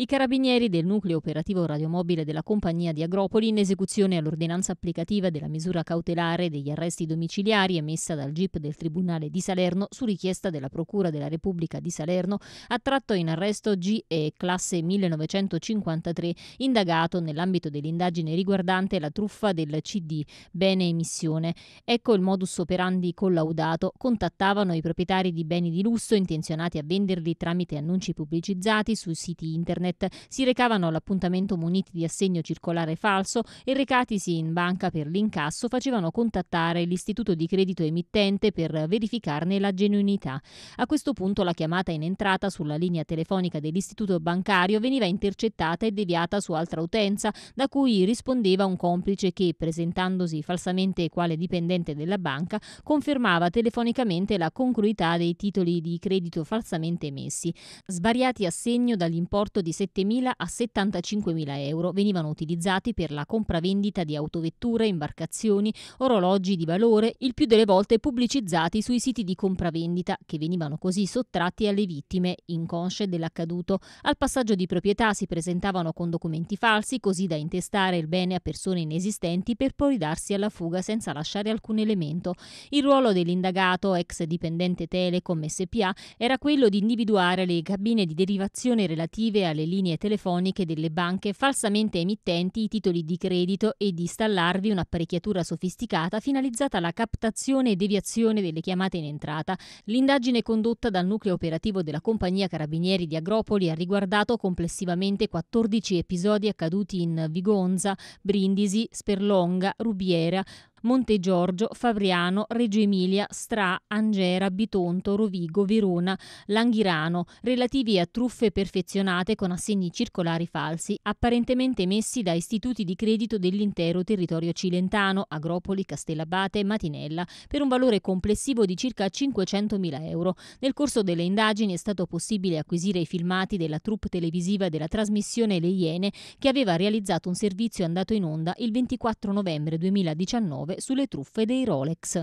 I carabinieri del nucleo operativo radiomobile della compagnia di Agropoli, in esecuzione all'ordinanza applicativa della misura cautelare degli arresti domiciliari emessa dal GIP del Tribunale di Salerno su richiesta della Procura della Repubblica di Salerno, ha tratto in arresto GE classe 1953, indagato nell'ambito dell'indagine riguardante la truffa del CD Bene Emissione. Ecco il modus operandi collaudato. Contattavano i proprietari di beni di lusso intenzionati a venderli tramite annunci pubblicizzati sui siti internet internet, si recavano all'appuntamento muniti di assegno circolare falso e recatisi in banca per l'incasso facevano contattare l'istituto di credito emittente per verificarne la genuinità. A questo punto la chiamata in entrata sulla linea telefonica dell'istituto bancario veniva intercettata e deviata su altra utenza, da cui rispondeva un complice che, presentandosi falsamente quale dipendente della banca, confermava telefonicamente la congruità dei titoli di credito falsamente emessi. Svariati assegno dall'importo di 7.000 a 75.000 euro venivano utilizzati per la compravendita di autovetture, imbarcazioni, orologi di valore, il più delle volte pubblicizzati sui siti di compravendita, che venivano così sottratti alle vittime, inconsce dell'accaduto. Al passaggio di proprietà si presentavano con documenti falsi, così da intestare il bene a persone inesistenti per poi darsi alla fuga senza lasciare alcun elemento. Il ruolo dell'indagato, ex dipendente Telecom SPA, era quello di individuare le cabine di derivazione relative alle alle linee telefoniche delle banche falsamente emittenti i titoli di credito e di installarvi un'apparecchiatura sofisticata finalizzata alla captazione e deviazione delle chiamate in entrata. L'indagine condotta dal nucleo operativo della compagnia Carabinieri di Agropoli ha riguardato complessivamente 14 episodi accaduti in Vigonza, Brindisi, Sperlonga, Rubiera, Monte Giorgio, Fabriano, Reggio Emilia, Stra, Angera, Bitonto, Rovigo, Verona, Langhirano, relativi a truffe perfezionate con assegni circolari falsi, apparentemente emessi da istituti di credito dell'intero territorio cilentano, Agropoli, Castellabate, e Matinella, per un valore complessivo di circa 500.000 euro. Nel corso delle indagini è stato possibile acquisire i filmati della troupe televisiva della trasmissione Le Iene, che aveva realizzato un servizio andato in onda il 24 novembre 2019 sulle truffe dei Rolex.